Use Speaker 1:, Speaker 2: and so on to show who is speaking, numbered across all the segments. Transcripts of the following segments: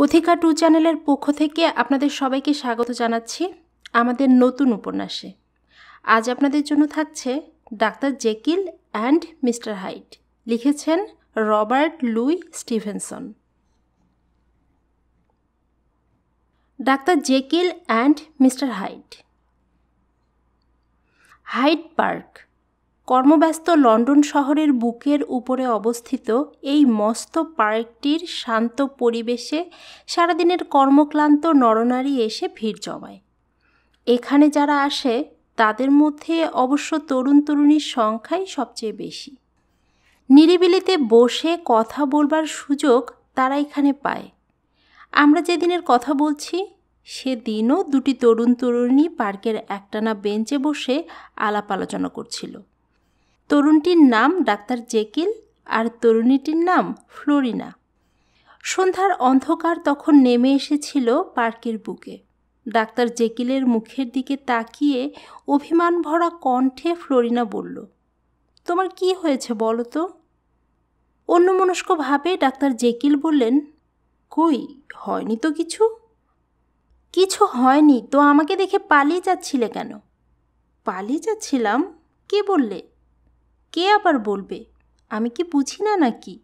Speaker 1: কথিকা টু চ্যানেলের পক্ষ থেকে আপনাদের সবাইকে স্বাগত জানাচ্ছি আমাদের নতুন উপন্যাসে আজ আপনাদের জন্য থাকছে ডাক্তার জেকিল অ্যান্ড মিস্টার হাইট লিখেছেন রবার্ট লুই স্টিভেনসন ডাক্তার Jekyll and mister Hyde Hyde Park কর্মব্যস্ত লন্ডন শহরের বুকের উপরে অবস্থিত এই মস্ত পার্কটির শান্ত পরিবেশে সারাদিনের কর্মক্লান্ত নরনারী এসে ভিড় জমায় এখানে যারা আসে তাদের মধ্যে অবশ্য তরুণ তরুণীর সংখ্যাই সবচেয়ে বেশি নিরিবিলিতে বসে কথা বলবার সুযোগ তারা এখানে পায় আমরা যেদিনের কথা বলছি সেদিনও দুটি তরুণ তরুণী পার্কের একটানা বেঞ্চে বসে আলাপ আলোচনা করছিল তরুণটির নাম ডাক্তার জেকিল আর তরুণীটির নাম ফ্লোরিনা সন্ধ্যার অন্ধকার তখন নেমে এসেছিল পার্কের বুকে ডাক্তার জেকিলের মুখের দিকে তাকিয়ে অভিমান ভরা কণ্ঠে ফ্লোরিনা বলল তোমার কি হয়েছে বলো তো অন্যমনস্কভাবে ডাক্তার জেকিল বললেন কই হয়নি তো কিছু কিছু হয়নি তো আমাকে দেখে পালিয়ে যাচ্ছিলে কেন পালিয়ে যাচ্ছিলাম কে বললে কে আবার বলবে আমি কি বুঝি না নাকি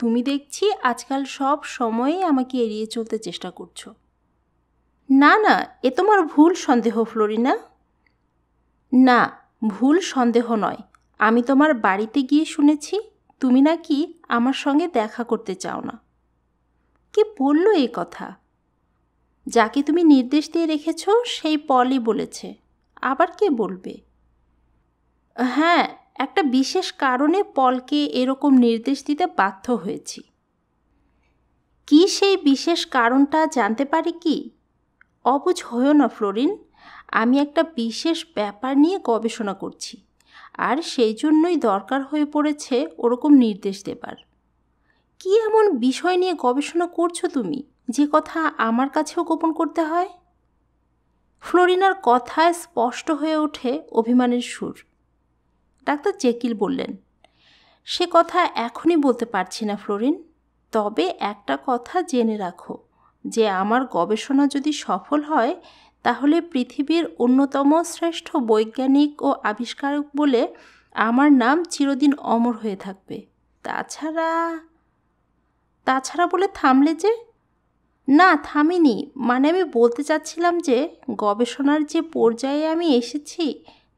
Speaker 1: তুমি দেখছি আজকাল সব সময়ে আমাকে এড়িয়ে চলতে চেষ্টা করছো না না এ তোমার ভুল সন্দেহ ফ্লোরিনা না ভুল সন্দেহ নয় আমি তোমার বাড়িতে গিয়ে শুনেছি তুমি নাকি আমার সঙ্গে দেখা করতে চাও না কে বলল এই কথা যাকে তুমি নির্দেশ দিয়ে রেখেছ সেই পলই বলেছে আবার কে বলবে হ্যাঁ একটা বিশেষ কারণে পলকে এরকম নির্দেশ দিতে বাধ্য হয়েছি কি সেই বিশেষ কারণটা জানতে পারি কি অবুঝ হয়েও না ফ্লোরিন আমি একটা বিশেষ ব্যাপার নিয়ে গবেষণা করছি আর সেই জন্যই দরকার হয়ে পড়েছে ওরকম নির্দেশ দেবার কি এমন বিষয় নিয়ে গবেষণা করছো তুমি যে কথা আমার কাছেও গোপন করতে হয় ফ্লোরিনার কথায় স্পষ্ট হয়ে ওঠে অভিমানের সুর ডাক্তার জেকিল বললেন সে কথা এখনই বলতে পারছি না ফ্লোরিন তবে একটা কথা জেনে রাখো যে আমার গবেষণা যদি সফল হয় তাহলে পৃথিবীর অন্যতম শ্রেষ্ঠ বৈজ্ঞানিক ও আবিষ্কারক বলে আমার নাম চিরদিন অমর হয়ে থাকবে তাছাড়া তাছাড়া বলে থামলে যে না থামিনি মানে আমি বলতে চাচ্ছিলাম যে গবেষণার যে পর্যায়ে আমি এসেছি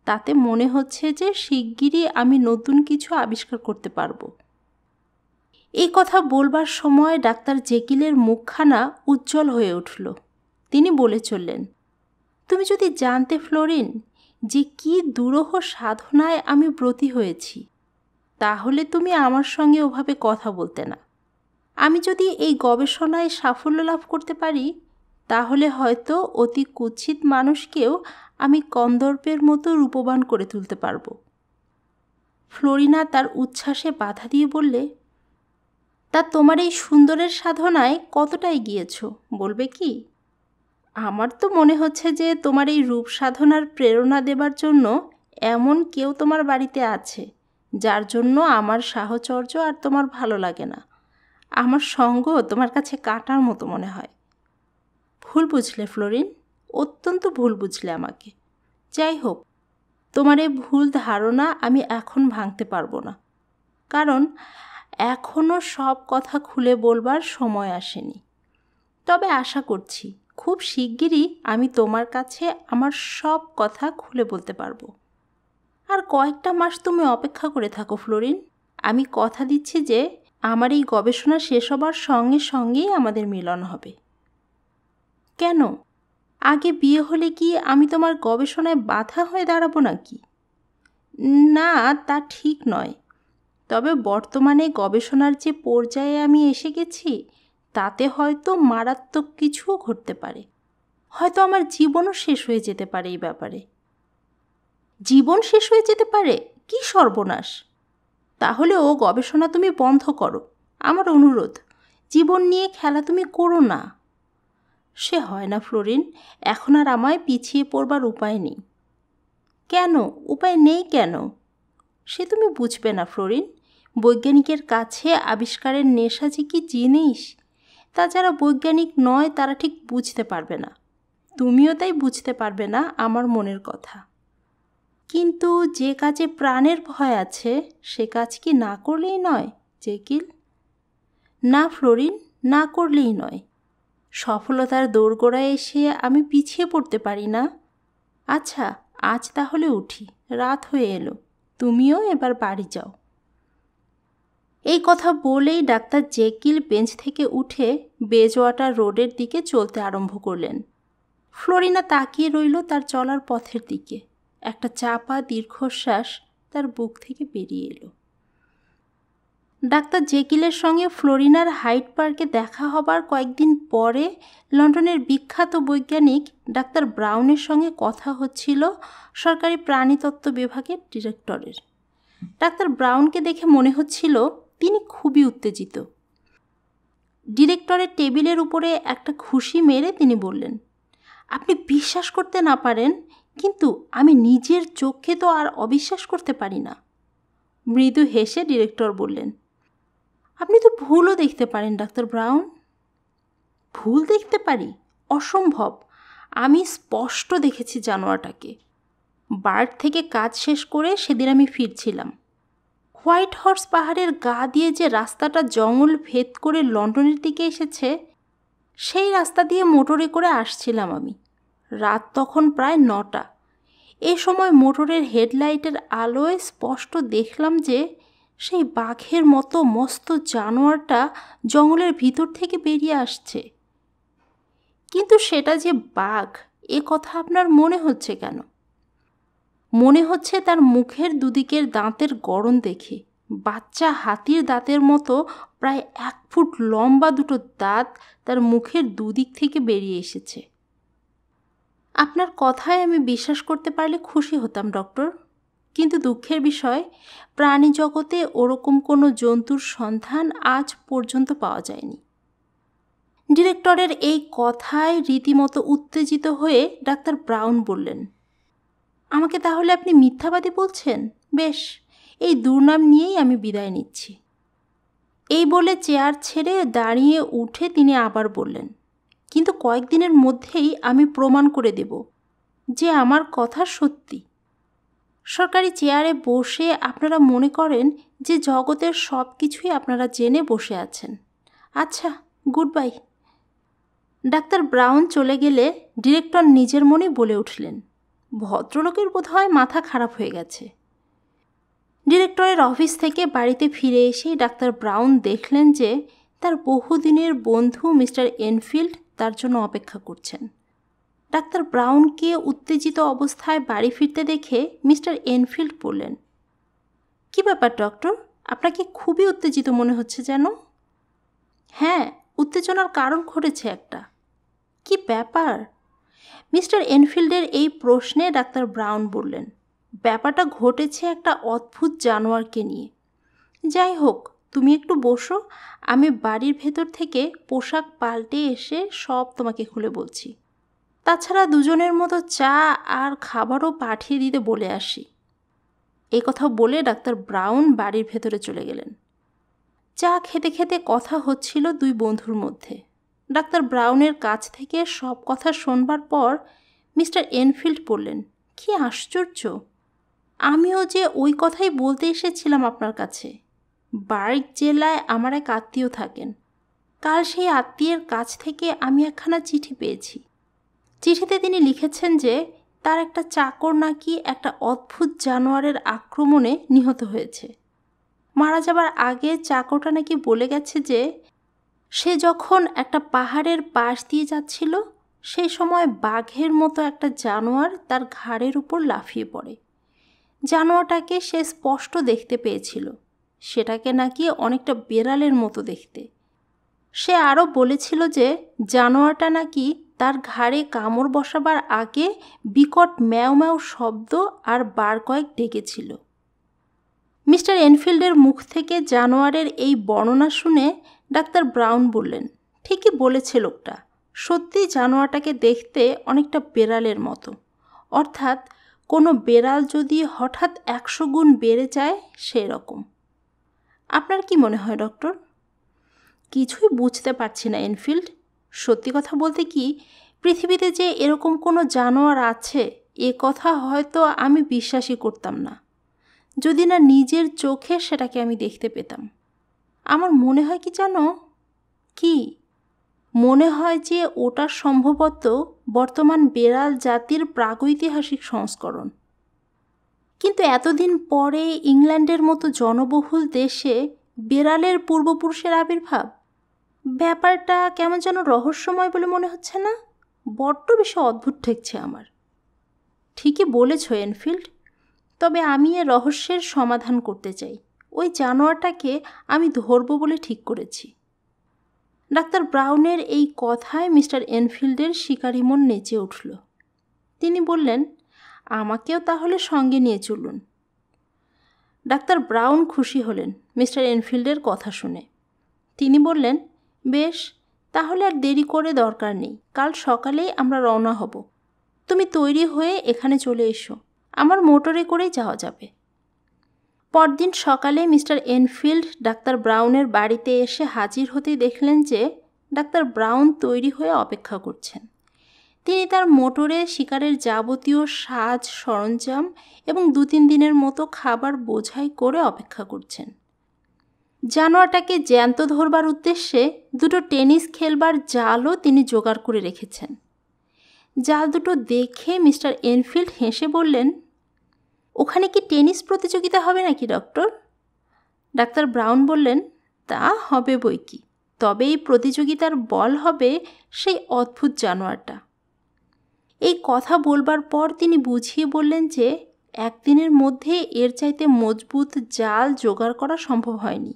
Speaker 1: তাতে মনে হচ্ছে যে শিগগিরই আমি নতুন কিছু আবিষ্কার করতে পারবো এই কথা বলবার সময় ডাক্তার জেকিলের মুখখানা উজ্জ্বল হয়ে উঠল তিনি বলে চললেন তুমি যদি জানতে ফ্লোরিন যে কি দুরূহ সাধনায় আমি ব্রতী হয়েছি তাহলে তুমি আমার সঙ্গে ওভাবে কথা বলতে না আমি যদি এই গবেষণায় সাফল্য লাভ করতে পারি তাহলে হয়তো অতি কুৎসিত মানুষকেও আমি কন্দর্পের মতো রূপবান করে তুলতে পারবো ফ্লোরিনা তার উচ্ছ্বাসে বাধা দিয়ে বললে তা তোমার এই সুন্দরের সাধনায় কতটাই গিয়েছ বলবে কি আমার তো মনে হচ্ছে যে তোমার এই রূপ সাধনার প্রেরণা দেবার জন্য এমন কেউ তোমার বাড়িতে আছে যার জন্য আমার সাহচর্য আর তোমার ভালো লাগে না আমার সঙ্গ তোমার কাছে কাটার মতো মনে হয় ভুল বুঝলে ফ্লোরিন অত্যন্ত ভুল বুঝলে আমাকে যাই হোক তোমার এই ভুল ধারণা আমি এখন ভাঙতে পারবো না কারণ এখনও সব কথা খুলে বলবার সময় আসেনি তবে আশা করছি খুব শিগগিরই আমি তোমার কাছে আমার সব কথা খুলে বলতে পারবো আর কয়েকটা মাস তুমি অপেক্ষা করে থাকো ফ্লোরিন আমি কথা দিচ্ছি যে আমার এই গবেষণা শেষ হবার সঙ্গে সঙ্গেই আমাদের মিলন হবে কেন আগে বিয়ে হলে কি আমি তোমার গবেষণায় বাধা হয়ে দাঁড়াবো নাকি না তা ঠিক নয় তবে বর্তমানে গবেষণার যে পর্যায়ে আমি এসে গেছি তাতে হয়তো মারাত্মক কিছুও ঘটতে পারে হয়তো আমার জীবনও শেষ হয়ে যেতে পারে এই ব্যাপারে জীবন শেষ হয়ে যেতে পারে কি সর্বনাশ তাহলে ও গবেষণা তুমি বন্ধ করো আমার অনুরোধ জীবন নিয়ে খেলা তুমি করো না সে হয় না ফ্লোরিন এখন আর আমায় পিছিয়ে পড়বার উপায় নেই কেন উপায় নেই কেন সে তুমি বুঝবে না ফ্লোরিন বৈজ্ঞানিকের কাছে আবিষ্কারের নেশা যে কি জিনিস তা যারা বৈজ্ঞানিক নয় তারা ঠিক বুঝতে পারবে না তুমিও তাই বুঝতে পারবে না আমার মনের কথা কিন্তু যে কাজে প্রাণের ভয় আছে সে কাজ কি না করলেই নয় জেকিল না ফ্লোরিন না করলেই নয় সফলতার দোরগোড়ায় এসে আমি পিছিয়ে পড়তে পারি না আচ্ছা আজ তাহলে উঠি রাত হয়ে এলো তুমিও এবার বাড়ি যাও এই কথা বলেই ডাক্তার জেকিল বেঞ্চ থেকে উঠে বেজওয়াটার রোডের দিকে চলতে আরম্ভ করলেন ফ্লোরিনা তাকিয়ে রইল তার চলার পথের দিকে একটা চাপা দীর্ঘশ্বাস তার বুক থেকে বেরিয়ে এলো ডাক্তার জেকিলের সঙ্গে ফ্লোরিনার হাইট পার্কে দেখা হবার কয়েকদিন পরে লন্ডনের বিখ্যাত বৈজ্ঞানিক ডাক্তার ব্রাউনের সঙ্গে কথা হচ্ছিল সরকারি প্রাণীতত্ত্ব বিভাগের ডিরেক্টরের ডাক্তার ব্রাউনকে দেখে মনে হচ্ছিল তিনি খুবই উত্তেজিত ডিরেক্টরের টেবিলের উপরে একটা খুশি মেরে তিনি বললেন আপনি বিশ্বাস করতে না পারেন কিন্তু আমি নিজের চোখে তো আর অবিশ্বাস করতে পারি না মৃদু হেসে ডিরেক্টর বললেন আপনি তো ভুলও দেখতে পারেন ডাক্তার ব্রাউন ভুল দেখতে পারি অসম্ভব আমি স্পষ্ট দেখেছি জানোয়াটাকে বার্ড থেকে কাজ শেষ করে সেদিন আমি ফিরছিলাম হোয়াইট হর্স পাহাড়ের গা দিয়ে যে রাস্তাটা জঙ্গল ভেদ করে লন্ডনের দিকে এসেছে সেই রাস্তা দিয়ে মোটরে করে আসছিলাম আমি রাত তখন প্রায় নটা এ সময় মোটরের হেডলাইটের আলোয় স্পষ্ট দেখলাম যে সেই বাঘের মতো মস্ত জানোয়ারটা জঙ্গলের ভিতর থেকে বেরিয়ে আসছে কিন্তু সেটা যে বাঘ এ কথা আপনার মনে হচ্ছে কেন মনে হচ্ছে তার মুখের দুদিকের দাঁতের গড়ন দেখে বাচ্চা হাতির দাঁতের মতো প্রায় এক ফুট লম্বা দুটো দাঁত তার মুখের দুদিক থেকে বেরিয়ে এসেছে আপনার কথায় আমি বিশ্বাস করতে পারলে খুশি হতাম ডক্টর কিন্তু দুঃখের বিষয় প্রাণী জগতে ওরকম কোনো জন্তুর সন্ধান আজ পর্যন্ত পাওয়া যায়নি ডিরেক্টরের এই কথায় রীতিমতো উত্তেজিত হয়ে ডাক্তার ব্রাউন বললেন আমাকে তাহলে আপনি মিথ্যাবাদী বলছেন বেশ এই দুর্নাম নিয়েই আমি বিদায় নিচ্ছি এই বলে চেয়ার ছেড়ে দাঁড়িয়ে উঠে তিনি আবার বললেন কিন্তু কয়েকদিনের মধ্যেই আমি প্রমাণ করে দেব যে আমার কথা সত্যি সরকারি চেয়ারে বসে আপনারা মনে করেন যে জগতের সব কিছুই আপনারা জেনে বসে আছেন আচ্ছা গুড বাই ডাক্তার ব্রাউন চলে গেলে ডিরেক্টর নিজের মনে বলে উঠলেন ভদ্রলোকের বোধহয় মাথা খারাপ হয়ে গেছে ডিরেক্টরের অফিস থেকে বাড়িতে ফিরে এসেই ডাক্তার ব্রাউন দেখলেন যে তার বহুদিনের বন্ধু মিস্টার এনফিল্ড তার জন্য অপেক্ষা করছেন ডাক্তার ব্রাউনকে উত্তেজিত অবস্থায় বাড়ি ফিরতে দেখে মিস্টার এনফিল্ড বললেন কি ব্যাপার ডক্টর আপনাকে খুবই উত্তেজিত মনে হচ্ছে যেন হ্যাঁ উত্তেজনার কারণ ঘটেছে একটা কি ব্যাপার মিস্টার এনফিল্ডের এই প্রশ্নে ডাক্তার ব্রাউন বললেন ব্যাপারটা ঘটেছে একটা অদ্ভুত জানোয়ারকে নিয়ে যাই হোক তুমি একটু বসো আমি বাড়ির ভেতর থেকে পোশাক পাল্টে এসে সব তোমাকে খুলে বলছি তাছাড়া দুজনের মতো চা আর খাবারও পাঠিয়ে দিতে বলে আসি এ কথা বলে ডাক্তার ব্রাউন বাড়ির ভেতরে চলে গেলেন চা খেতে খেতে কথা হচ্ছিল দুই বন্ধুর মধ্যে ডাক্তার ব্রাউনের কাছ থেকে সব কথা শোনবার পর মিস্টার এনফিল্ড বললেন কি আশ্চর্য আমিও যে ওই কথাই বলতে এসেছিলাম আপনার কাছে বার্গ জেলায় আমার এক আত্মীয় থাকেন কাল সেই আত্মীয়ের কাছ থেকে আমি একখানা চিঠি পেয়েছি চিঠিতে তিনি লিখেছেন যে তার একটা চাকর নাকি একটা অদ্ভুত জানোয়ারের আক্রমণে নিহত হয়েছে মারা যাবার আগে চাকরটা নাকি বলে গেছে যে সে যখন একটা পাহাড়ের পাশ দিয়ে যাচ্ছিল সেই সময় বাঘের মতো একটা জানোয়ার তার ঘাড়ের উপর লাফিয়ে পড়ে জানোয়ারটাকে সে স্পষ্ট দেখতে পেয়েছিল সেটাকে নাকি অনেকটা বেড়ালের মতো দেখতে সে আরও বলেছিল যে জানোয়ারটা নাকি তার ঘাড়ে কামড় বসাবার আগে বিকট ম্যাও ম্যাও শব্দ আর বার কয়েক ডেকেছিল মিস্টার এনফিল্ডের মুখ থেকে জানোয়ারের এই বর্ণনা শুনে ডাক্তার ব্রাউন বললেন ঠিকই বলেছে লোকটা সত্যি জানোয়ারটাকে দেখতে অনেকটা বেড়ালের মতো অর্থাৎ কোনো বেড়াল যদি হঠাৎ একশো গুণ বেড়ে যায় সেই রকম আপনার কি মনে হয় ডক্টর কিছুই বুঝতে পারছি না এনফিল্ড সত্যি কথা বলতে কি পৃথিবীতে যে এরকম কোনো জানোয়ার আছে এ কথা হয়তো আমি বিশ্বাসই করতাম না যদি না নিজের চোখে সেটাকে আমি দেখতে পেতাম আমার মনে হয় কি জানো কি মনে হয় যে ওটা সম্ভবত বর্তমান বেড়াল জাতির প্রাগৈতিহাসিক সংস্করণ কিন্তু এতদিন পরে ইংল্যান্ডের মতো জনবহুল দেশে বেড়ালের পূর্বপুরুষের আবির্ভাব ব্যাপারটা কেমন যেন রহস্যময় বলে মনে হচ্ছে না বড্ড বেশি অদ্ভুত ঠেকছে আমার ঠিকই বলেছ এনফিল্ড তবে আমি এ রহস্যের সমাধান করতে চাই ওই জানোয়ারটাকে আমি ধরব বলে ঠিক করেছি ডাক্তার ব্রাউনের এই কথায় মিস্টার এনফিল্ডের শিকারি মন নেচে উঠল তিনি বললেন আমাকেও তাহলে সঙ্গে নিয়ে চলুন ডাক্তার ব্রাউন খুশি হলেন মিস্টার এনফিল্ডের কথা শুনে তিনি বললেন বেশ তাহলে আর দেরি করে দরকার নেই কাল সকালেই আমরা রওনা হব তুমি তৈরি হয়ে এখানে চলে এসো আমার মোটরে করেই যাওয়া যাবে পরদিন সকালে মিস্টার এনফিল্ড ডাক্তার ব্রাউনের বাড়িতে এসে হাজির হতেই দেখলেন যে ডাক্তার ব্রাউন তৈরি হয়ে অপেক্ষা করছেন তিনি তার মোটরে শিকারের যাবতীয় সাজ সরঞ্জাম এবং দু তিন দিনের মতো খাবার বোঝাই করে অপেক্ষা করছেন জানোয়ারটাকে জ্যান্ত ধরবার উদ্দেশ্যে দুটো টেনিস খেলবার জালও তিনি জোগাড় করে রেখেছেন জাল দুটো দেখে মিস্টার এনফিল্ড হেসে বললেন ওখানে কি টেনিস প্রতিযোগিতা হবে নাকি ডক্টর ডাক্তার ব্রাউন বললেন তা হবে বই কি তবে এই প্রতিযোগিতার বল হবে সেই অদ্ভুত জানোয়ারটা এই কথা বলবার পর তিনি বুঝিয়ে বললেন যে একদিনের মধ্যে এর চাইতে মজবুত জাল জোগাড় করা সম্ভব হয়নি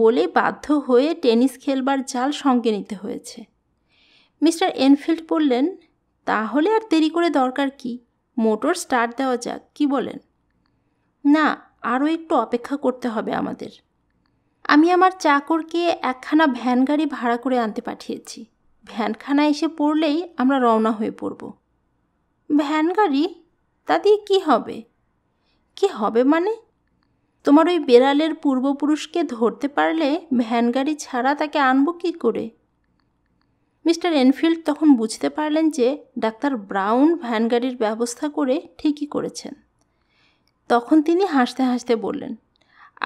Speaker 1: বলে বাধ্য হয়ে টেনিস খেলবার জাল সঙ্গে নিতে হয়েছে মিস্টার এনফিল্ড বললেন তাহলে আর দেরি করে দরকার কি মোটর স্টার্ট দেওয়া যাক কি বলেন না আরও একটু অপেক্ষা করতে হবে আমাদের আমি আমার চাকরকে একখানা ভ্যান গাড়ি ভাড়া করে আনতে পাঠিয়েছি ভ্যানখানা এসে পড়লেই আমরা রওনা হয়ে পড়ব ভ্যান গাড়ি তা দিয়ে কী হবে কি হবে মানে তোমার ওই বেড়ালের পূর্বপুরুষকে ধরতে পারলে ভ্যান গাড়ি ছাড়া তাকে আনবো কী করে মিস্টার এনফিল্ড তখন বুঝতে পারলেন যে ডাক্তার ব্রাউন ভ্যান গাড়ির ব্যবস্থা করে ঠিকই করেছেন তখন তিনি হাসতে হাসতে বললেন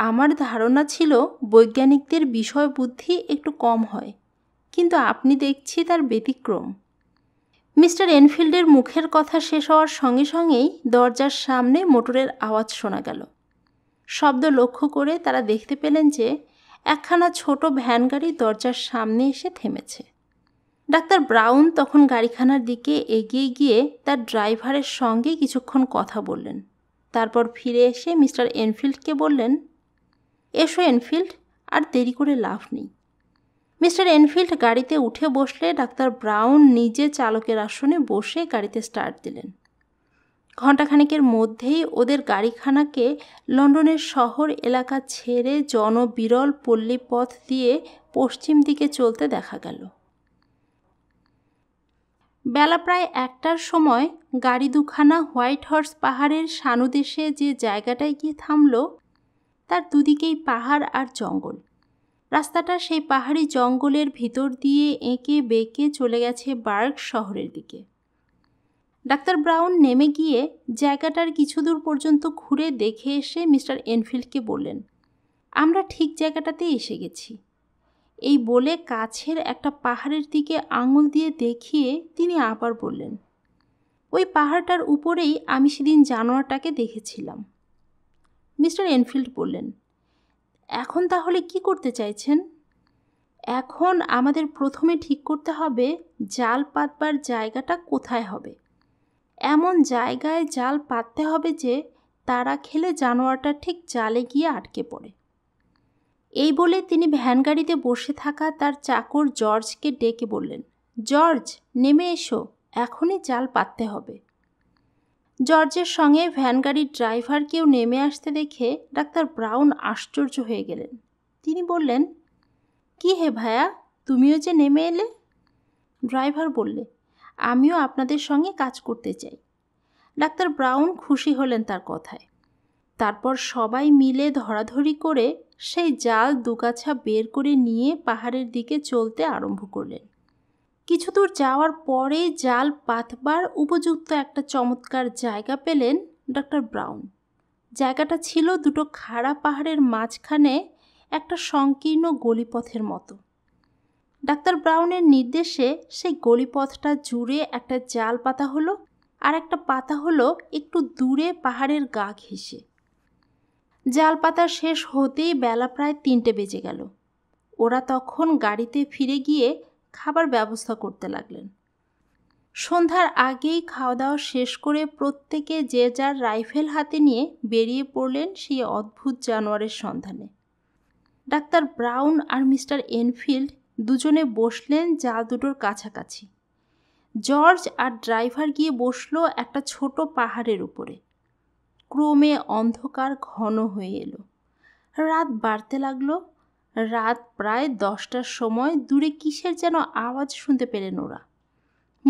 Speaker 1: আমার ধারণা ছিল বৈজ্ঞানিকদের বিষয় বুদ্ধি একটু কম হয় কিন্তু আপনি দেখছি তার ব্যতিক্রম মিস্টার এনফিল্ডের মুখের কথা শেষ হওয়ার সঙ্গে সঙ্গেই দরজার সামনে মোটরের আওয়াজ শোনা গেল শব্দ লক্ষ্য করে তারা দেখতে পেলেন যে একখানা ছোট ভ্যান গাড়ি দরজার সামনে এসে থেমেছে ডাক্তার ব্রাউন তখন গাড়িখানার দিকে এগিয়ে গিয়ে তার ড্রাইভারের সঙ্গে কিছুক্ষণ কথা বললেন তারপর ফিরে এসে মিস্টার এনফিল্ডকে বললেন এসো এনফিল্ড আর দেরি করে লাভ নেই মিস্টার এনফিল্ড গাড়িতে উঠে বসলে ডাক্তার ব্রাউন নিজে চালকের আসনে বসে গাড়িতে স্টার্ট দিলেন ঘণ্টাখানেকের মধ্যেই ওদের গাড়িখানাকে লন্ডনের শহর এলাকা ছেড়ে জনবিরল পল্লী পথ দিয়ে পশ্চিম দিকে চলতে দেখা গেল বেলা প্রায় একটার সময় গাড়ি দুখানা হোয়াইট হর্স পাহাড়ের সানুদেশে যে জায়গাটায় গিয়ে থামল তার দুদিকেই পাহাড় আর জঙ্গল রাস্তাটা সেই পাহাড়ি জঙ্গলের ভিতর দিয়ে এঁকে বেঁকে চলে গেছে বার্গ শহরের দিকে ডাক্তার ব্রাউন নেমে গিয়ে জায়গাটার কিছু দূর পর্যন্ত ঘুরে দেখে এসে মিস্টার এনফিল্ডকে বললেন আমরা ঠিক জায়গাটাতে এসে গেছি এই বলে কাছের একটা পাহাড়ের দিকে আঙুল দিয়ে দেখিয়ে তিনি আবার বললেন ওই পাহাড়টার উপরেই আমি সেদিন জানোয়ারটাকে দেখেছিলাম মিস্টার এনফিল্ড বললেন এখন তাহলে কি করতে চাইছেন এখন আমাদের প্রথমে ঠিক করতে হবে জাল পাতবার জায়গাটা কোথায় হবে এমন জায়গায় জাল পাততে হবে যে তারা খেলে জানোয়ারটা ঠিক জালে গিয়ে আটকে পড়ে এই বলে তিনি ভ্যান গাড়িতে বসে থাকা তার চাকর জর্জকে ডেকে বললেন জর্জ নেমে এসো এখনই জাল পাততে হবে জর্জের সঙ্গে ভ্যান গাড়ির ড্রাইভারকেও নেমে আসতে দেখে ডাক্তার ব্রাউন আশ্চর্য হয়ে গেলেন তিনি বললেন কি হে ভায়া তুমিও যে নেমে এলে ড্রাইভার বললে আমিও আপনাদের সঙ্গে কাজ করতে চাই ডাক্তার ব্রাউন খুশি হলেন তার কথায় তারপর সবাই মিলে ধরাধরি করে সেই জাল দুগাছা বের করে নিয়ে পাহাড়ের দিকে চলতে আরম্ভ করলেন কিছু দূর যাওয়ার পরে জাল পাতবার উপযুক্ত একটা চমৎকার জায়গা পেলেন ডক্টর ব্রাউন জায়গাটা ছিল দুটো খাড়া পাহাড়ের মাঝখানে একটা সংকীর্ণ গলিপথের মতো ডাক্তার ব্রাউনের নির্দেশে সেই গলিপথটা জুড়ে একটা জাল পাতা হলো আর একটা পাতা হলো একটু দূরে পাহাড়ের গা ঘেঁষে জাল পাতা শেষ হতেই বেলা প্রায় তিনটে বেজে গেল ওরা তখন গাড়িতে ফিরে গিয়ে খাবার ব্যবস্থা করতে লাগলেন সন্ধ্যার আগেই খাওয়া দাওয়া শেষ করে প্রত্যেকে যে যার রাইফেল হাতে নিয়ে বেরিয়ে পড়লেন সেই অদ্ভুত জানোয়ারের সন্ধানে ডাক্তার ব্রাউন আর মিস্টার এনফিল্ড দুজনে বসলেন জাল দুটোর কাছাকাছি জর্জ আর ড্রাইভার গিয়ে বসলো একটা ছোট পাহাড়ের উপরে ক্রমে অন্ধকার ঘন হয়ে এলো রাত বাড়তে লাগলো রাত প্রায় দশটার সময় দূরে কিসের যেন আওয়াজ শুনতে পেলেন ওরা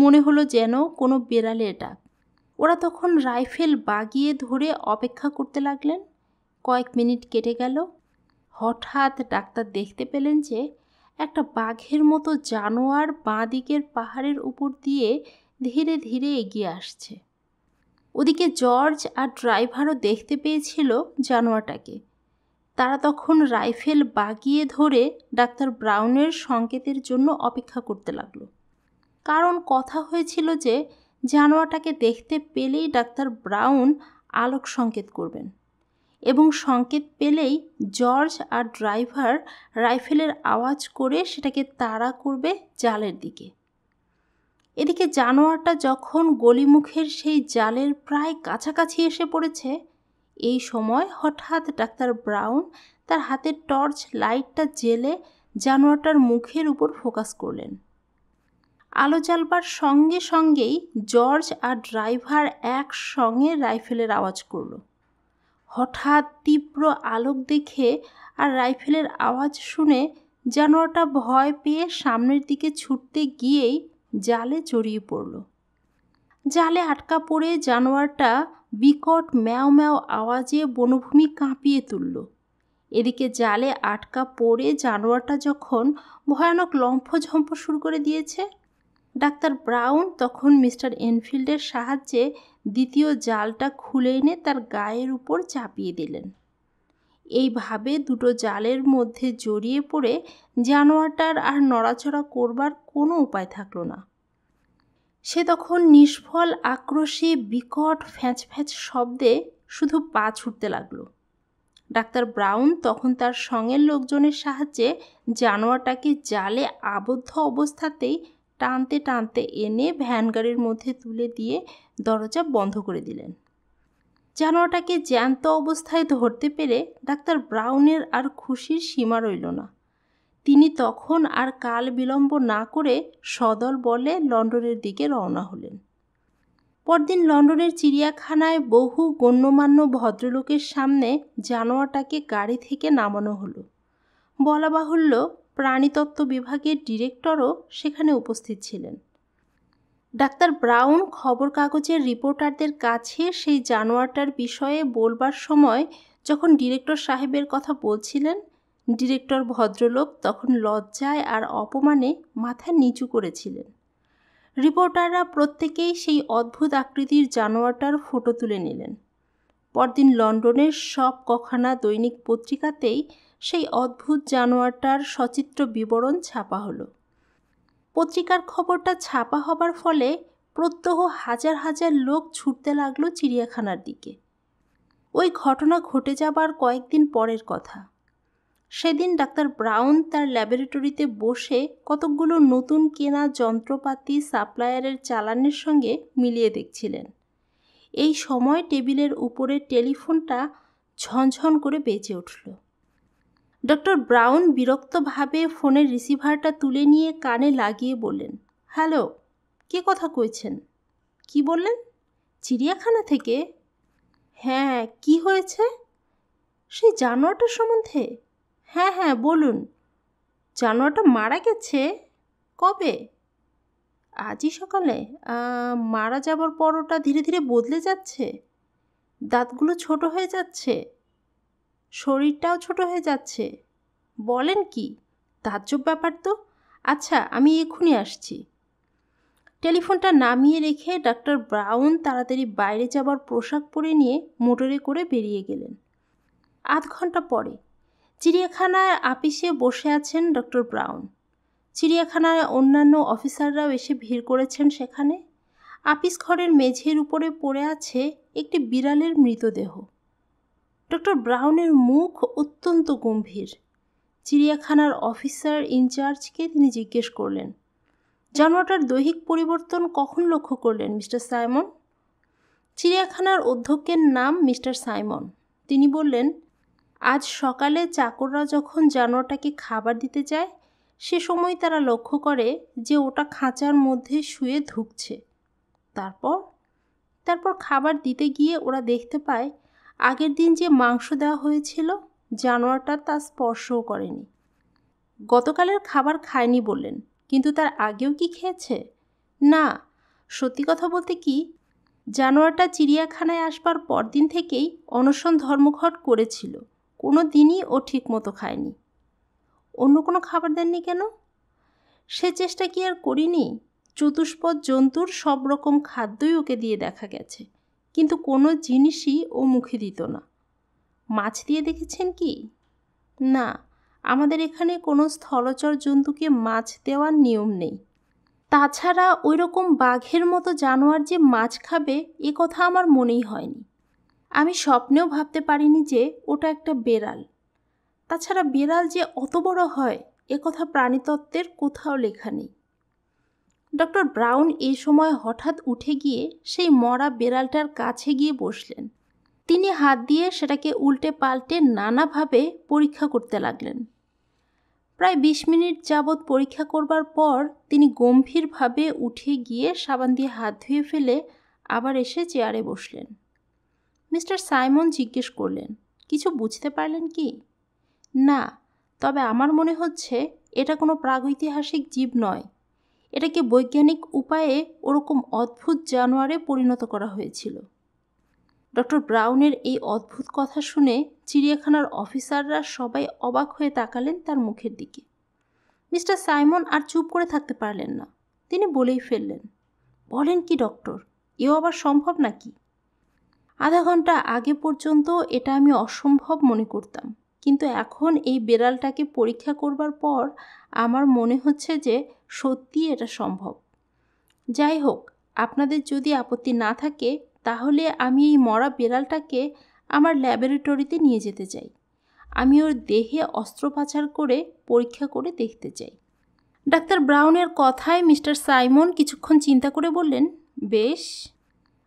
Speaker 1: মনে হলো যেন কোনো বেড়ালের ডাক ওরা তখন রাইফেল বাগিয়ে ধরে অপেক্ষা করতে লাগলেন কয়েক মিনিট কেটে গেল হঠাৎ ডাক্তার দেখতে পেলেন যে একটা বাঘের মতো জানোয়ার বাঁ দিকের পাহাড়ের উপর দিয়ে ধীরে ধীরে এগিয়ে আসছে ওদিকে জর্জ আর ড্রাইভারও দেখতে পেয়েছিল জানোয়ারটাকে তারা তখন রাইফেল বাগিয়ে ধরে ডাক্তার ব্রাউনের সংকেতের জন্য অপেক্ষা করতে লাগলো কারণ কথা হয়েছিল যে জানোয়ারটাকে দেখতে পেলেই ডাক্তার ব্রাউন আলোক সংকেত করবেন এবং সংকেত পেলেই জর্জ আর ড্রাইভার রাইফেলের আওয়াজ করে সেটাকে তাড়া করবে জালের দিকে এদিকে জানোয়ারটা যখন গলিমুখের সেই জালের প্রায় কাছাকাছি এসে পড়েছে এই সময় হঠাৎ ডাক্তার ব্রাউন তার হাতে টর্চ লাইটটা জেলে জানোয়ারটার মুখের উপর ফোকাস করলেন আলো জ্বালবার সঙ্গে সঙ্গেই জর্জ আর ড্রাইভার একসঙ্গে রাইফেলের আওয়াজ করলো হঠাৎ তীব্র আলোক দেখে আর রাইফেলের আওয়াজ শুনে জানোয়ারটা ভয় পেয়ে সামনের দিকে ছুটতে গিয়েই জালে জড়িয়ে পড়ল জালে আটকা পড়ে জানোয়ারটা বিকট ম্যাও ম্যাও আওয়াজে বনভূমি কাঁপিয়ে তুলল এদিকে জালে আটকা পড়ে জানোয়ারটা যখন ভয়ানক লম্ফঝম্প শুরু করে দিয়েছে ডাক্তার ব্রাউন তখন মিস্টার এনফিল্ডের সাহায্যে দ্বিতীয় জালটা খুলে এনে তার গায়ের উপর চাপিয়ে দিলেন এইভাবে দুটো জালের মধ্যে জড়িয়ে পড়ে জানোয়ারটার আর নড়াচড়া করবার কোনো উপায় থাকলো না সে তখন নিষ্ফল আক্রোশে বিকট ফ্যাঁচ ফ্যাঁচ শব্দে শুধু পা ছুটতে লাগলো ডাক্তার ব্রাউন তখন তার সঙ্গের লোকজনের সাহায্যে জানোয়ারটাকে জালে আবদ্ধ অবস্থাতেই টানতে টানতে এনে ভ্যান গাড়ির মধ্যে তুলে দিয়ে দরজা বন্ধ করে দিলেন জানোয়ারটাকে জ্যান্ত অবস্থায় ধরতে পেরে ডাক্তার ব্রাউনের আর খুশির সীমা রইল না তিনি তখন আর কাল বিলম্ব না করে সদল বলে লন্ডনের দিকে রওনা হলেন পরদিন লন্ডনের চিড়িয়াখানায় বহু গণ্যমান্য ভদ্রলোকের সামনে জানোয়ারটাকে গাড়ি থেকে নামানো হলো বলা বাহুল্য প্রাণীতত্ত্ব বিভাগের ডিরেক্টরও সেখানে উপস্থিত ছিলেন ডাক্তার ব্রাউন খবর কাগজের রিপোর্টারদের কাছে সেই জানোয়ারটার বিষয়ে বলবার সময় যখন ডিরেক্টর সাহেবের কথা বলছিলেন ডিরেক্টর ভদ্রলোক তখন লজ্জায় আর অপমানে মাথা নিচু করেছিলেন রিপোর্টাররা প্রত্যেকেই সেই অদ্ভুত আকৃতির জানোয়ারটার ফটো তুলে নিলেন পরদিন লন্ডনের সব কখানা দৈনিক পত্রিকাতেই সেই অদ্ভুত জানোয়ারটার সচিত্র বিবরণ ছাপা হলো পত্রিকার খবরটা ছাপা হবার ফলে প্রত্যহ হাজার হাজার লোক ছুটতে লাগলো চিড়িয়াখানার দিকে ওই ঘটনা ঘটে যাবার কয়েকদিন পরের কথা সেদিন ডাক্তার ব্রাউন তার ল্যাবরেটরিতে বসে কতকগুলো নতুন কেনা যন্ত্রপাতি সাপ্লায়ারের চালানের সঙ্গে মিলিয়ে দেখছিলেন এই সময় টেবিলের উপরে টেলিফোনটা ঝনঝন করে বেজে উঠল ডক্টর ব্রাউন বিরক্তভাবে ফোনের রিসিভারটা তুলে নিয়ে কানে লাগিয়ে বললেন হ্যালো কে কথা কইছেন কি বললেন চিড়িয়াখানা থেকে হ্যাঁ কি হয়েছে সেই জানোয়ারটার সম্বন্ধে হ্যাঁ হ্যাঁ বলুন জানোয়ারটা মারা গেছে কবে আজই সকালে মারা যাবার পর ওটা ধীরে ধীরে বদলে যাচ্ছে দাঁতগুলো ছোট হয়ে যাচ্ছে শরীরটাও ছোট হয়ে যাচ্ছে বলেন কি তাজ্জব ব্যাপার তো আচ্ছা আমি এক্ষুনি আসছি টেলিফোনটা নামিয়ে রেখে ডাক্তার ব্রাউন তাড়াতাড়ি বাইরে যাবার পোশাক পরে নিয়ে মোটরে করে বেরিয়ে গেলেন আধ ঘন্টা পরে চিড়িয়াখানায় আপিসে বসে আছেন ডক্টর ব্রাউন চিড়িয়াখানায় অন্যান্য অফিসাররাও এসে ভিড় করেছেন সেখানে আপিস ঘরের মেঝের উপরে পড়ে আছে একটি বিড়ালের মৃতদেহ ডক্টর ব্রাউনের মুখ অত্যন্ত গম্ভীর চিড়িয়াখানার অফিসার ইনচার্জকে তিনি জিজ্ঞেস করলেন জানোয়ারটার দৈহিক পরিবর্তন কখন লক্ষ্য করলেন মিস্টার সাইমন চিড়িয়াখানার অধ্যক্ষের নাম মিস্টার সাইমন তিনি বললেন আজ সকালে চাকররা যখন জানোয়ারটাকে খাবার দিতে যায় সে সময় তারা লক্ষ্য করে যে ওটা খাঁচার মধ্যে শুয়ে ধুকছে তারপর তারপর খাবার দিতে গিয়ে ওরা দেখতে পায় আগের দিন যে মাংস দেওয়া হয়েছিল জানোয়ারটা তা স্পর্শও করেনি গতকালের খাবার খায়নি বললেন কিন্তু তার আগেও কি খেয়েছে না সত্যি কথা বলতে কি জানোয়ারটা চিড়িয়াখানায় আসবার পরদিন থেকেই অনশন ধর্মঘট করেছিল কোনো দিনই ও ঠিকমতো খায়নি অন্য কোনো খাবার দেননি কেন সে চেষ্টা কি আর করিনি চতুষ্পদ জন্তুর সব রকম খাদ্যই ওকে দিয়ে দেখা গেছে কিন্তু কোনো জিনিসই ও মুখে দিত না মাছ দিয়ে দেখেছেন কি না আমাদের এখানে কোনো স্থলচর জন্তুকে মাছ দেওয়ার নিয়ম নেই তাছাড়া ওই রকম বাঘের মতো জানোয়ার যে মাছ খাবে এ কথা আমার মনেই হয়নি আমি স্বপ্নেও ভাবতে পারিনি যে ওটা একটা বেড়াল তাছাড়া বেড়াল যে অত বড় হয় এ কথা প্রাণীতত্ত্বের কোথাও লেখা নেই ডক্টর ব্রাউন এই সময় হঠাৎ উঠে গিয়ে সেই মরা বেড়ালটার কাছে গিয়ে বসলেন তিনি হাত দিয়ে সেটাকে উল্টে পাল্টে নানাভাবে পরীক্ষা করতে লাগলেন প্রায় বিশ মিনিট যাবৎ পরীক্ষা করবার পর তিনি গম্ভীরভাবে উঠে গিয়ে সাবান দিয়ে হাত ধুয়ে ফেলে আবার এসে চেয়ারে বসলেন মিস্টার সাইমন জিজ্ঞেস করলেন কিছু বুঝতে পারলেন কি না তবে আমার মনে হচ্ছে এটা কোনো প্রাগৈতিহাসিক জীব নয় এটাকে বৈজ্ঞানিক উপায়ে ওরকম অদ্ভুত জানোয়ারে পরিণত করা হয়েছিল ডক্টর ব্রাউনের এই অদ্ভুত কথা শুনে চিড়িয়াখানার অফিসাররা সবাই অবাক হয়ে তাকালেন তার মুখের দিকে মিস্টার সাইমন আর চুপ করে থাকতে পারলেন না তিনি বলেই ফেললেন বলেন কি ডক্টর এও আবার সম্ভব নাকি আধা ঘন্টা আগে পর্যন্ত এটা আমি অসম্ভব মনে করতাম কিন্তু এখন এই বেড়ালটাকে পরীক্ষা করবার পর আমার মনে হচ্ছে যে সত্যি এটা সম্ভব যাই হোক আপনাদের যদি আপত্তি না থাকে তাহলে আমি এই মরা বেড়ালটাকে আমার ল্যাবরেটরিতে নিয়ে যেতে চাই আমি ওর দেহে অস্ত্রোপাচার করে পরীক্ষা করে দেখতে চাই ডাক্তার ব্রাউনের কথায় মিস্টার সাইমন কিছুক্ষণ চিন্তা করে বললেন বেশ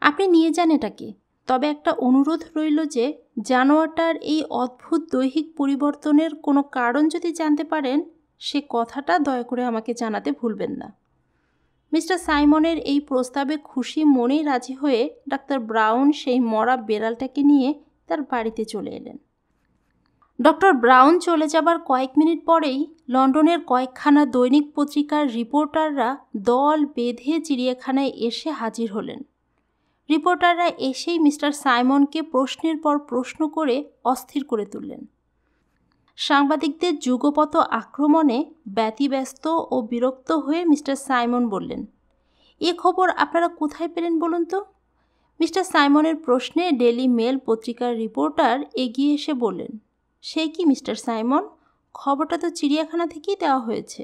Speaker 1: আপনি নিয়ে যান এটাকে তবে একটা অনুরোধ রইল যে জানোয়ারটার এই অদ্ভুত দৈহিক পরিবর্তনের কোনো কারণ যদি জানতে পারেন সে কথাটা দয়া করে আমাকে জানাতে ভুলবেন না মিস্টার সাইমনের এই প্রস্তাবে খুশি মনেই রাজি হয়ে ডাক্তার ব্রাউন সেই মরা বেড়ালটাকে নিয়ে তার বাড়িতে চলে এলেন ডক্টর ব্রাউন চলে যাবার কয়েক মিনিট পরেই লন্ডনের কয়েকখানা দৈনিক পত্রিকার রিপোর্টাররা দল বেঁধে চিড়িয়াখানায় এসে হাজির হলেন রিপোর্টাররা এসেই মিস্টার সাইমনকে প্রশ্নের পর প্রশ্ন করে অস্থির করে তুললেন সাংবাদিকদের যুগপথ আক্রমণে ব্যতিব্যস্ত ও বিরক্ত হয়ে মিস্টার সাইমন বললেন এ খবর আপনারা কোথায় পেলেন বলুন তো মিস্টার সাইমনের প্রশ্নে ডেলি মেল পত্রিকার রিপোর্টার এগিয়ে এসে বললেন সে কি মিস্টার সাইমন খবরটা তো চিড়িয়াখানা থেকেই দেওয়া হয়েছে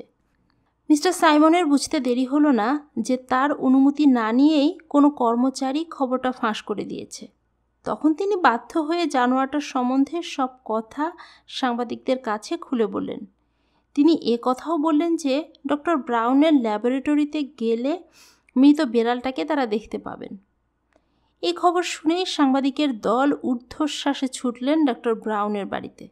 Speaker 1: মিস্টার সাইমনের বুঝতে দেরি হলো না যে তার অনুমতি না নিয়েই কোনো কর্মচারী খবরটা ফাঁস করে দিয়েছে তখন তিনি বাধ্য হয়ে জানোয়ারটার সম্বন্ধে সব কথা সাংবাদিকদের কাছে খুলে বললেন তিনি এ কথাও বললেন যে ডক্টর ব্রাউনের ল্যাবরেটরিতে গেলে মৃত বেড়ালটাকে তারা দেখতে পাবেন এই খবর শুনেই সাংবাদিকের দল ঊর্ধ্বশ্বাসে ছুটলেন ডক্টর ব্রাউনের বাড়িতে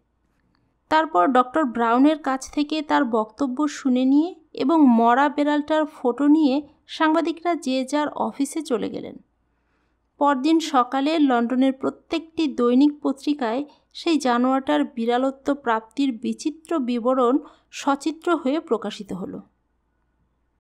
Speaker 1: তারপর ডক্টর ব্রাউনের কাছ থেকে তার বক্তব্য শুনে নিয়ে এবং মরা বেড়ালটার ফটো নিয়ে সাংবাদিকরা যে যার অফিসে চলে গেলেন পরদিন সকালে লন্ডনের প্রত্যেকটি দৈনিক পত্রিকায় সেই জানোয়ারটার বিড়ালত্ব প্রাপ্তির বিচিত্র বিবরণ সচিত্র হয়ে প্রকাশিত হলো